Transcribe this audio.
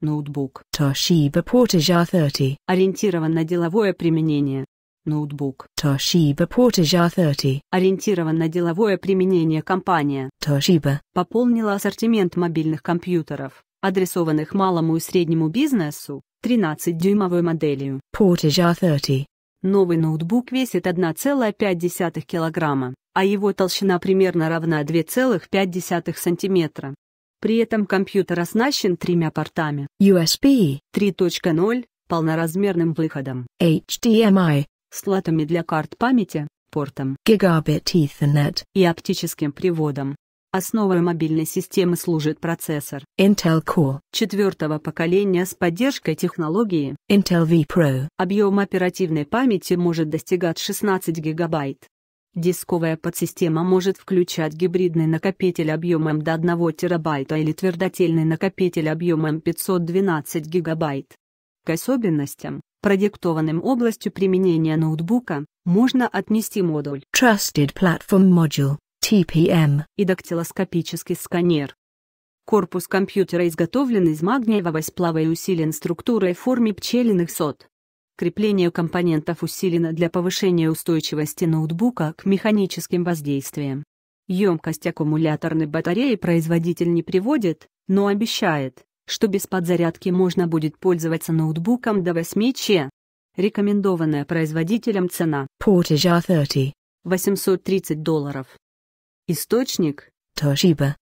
Ноутбук. Toshiba Portage 30 Ориентирован на деловое применение. Ноутбук. Toshiba Portage 30 Ориентирован на деловое применение компания. Toshiba. Пополнила ассортимент мобильных компьютеров, адресованных малому и среднему бизнесу, 13-дюймовой моделью. Portage 30 Новый ноутбук весит 1,5 килограмма, а его толщина примерно равна 2,5 сантиметра. При этом компьютер оснащен тремя портами USB 3.0, полноразмерным выходом HDMI, слотами для карт памяти, портом Gigabit Ethernet и оптическим приводом. Основой мобильной системы служит процессор Intel Core четвертого поколения с поддержкой технологии Intel vPro. Объем оперативной памяти может достигать 16 гигабайт. Дисковая подсистема может включать гибридный накопитель объемом до 1 терабайта или твердотельный накопитель объемом 512 гигабайт. К особенностям, продиктованным областью применения ноутбука, можно отнести модуль Trusted Platform Module TPM и дактилоскопический сканер. Корпус компьютера изготовлен из магниевого сплава и усилен структурой в форме пчелиных сот. Крепление компонентов усилено для повышения устойчивости ноутбука к механическим воздействиям. Емкость аккумуляторной батареи производитель не приводит, но обещает, что без подзарядки можно будет пользоваться ноутбуком до 8 ч. Рекомендованная производителем цена Portage R30 830 долларов. Источник Toshiba